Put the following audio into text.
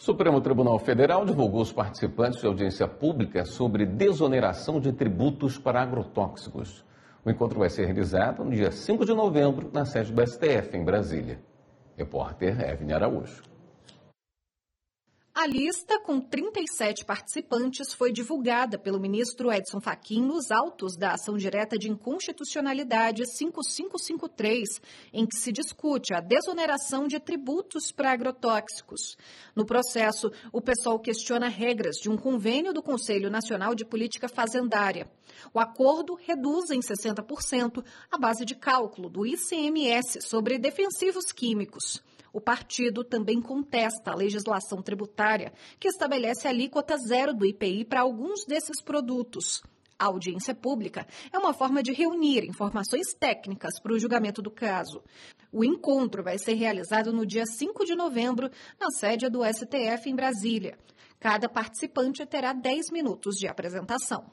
O Supremo Tribunal Federal divulgou os participantes de audiência pública sobre desoneração de tributos para agrotóxicos. O encontro vai ser realizado no dia 5 de novembro, na sede do STF, em Brasília. Repórter Evne Araújo. A lista, com 37 participantes, foi divulgada pelo ministro Edson Fachin nos autos da ação direta de inconstitucionalidade 5553, em que se discute a desoneração de tributos para agrotóxicos. No processo, o pessoal questiona regras de um convênio do Conselho Nacional de Política Fazendária. O acordo reduz em 60% a base de cálculo do ICMS sobre defensivos químicos. O partido também contesta a legislação tributária, que estabelece a alíquota zero do IPI para alguns desses produtos. A audiência pública é uma forma de reunir informações técnicas para o julgamento do caso. O encontro vai ser realizado no dia 5 de novembro, na sede do STF em Brasília. Cada participante terá 10 minutos de apresentação.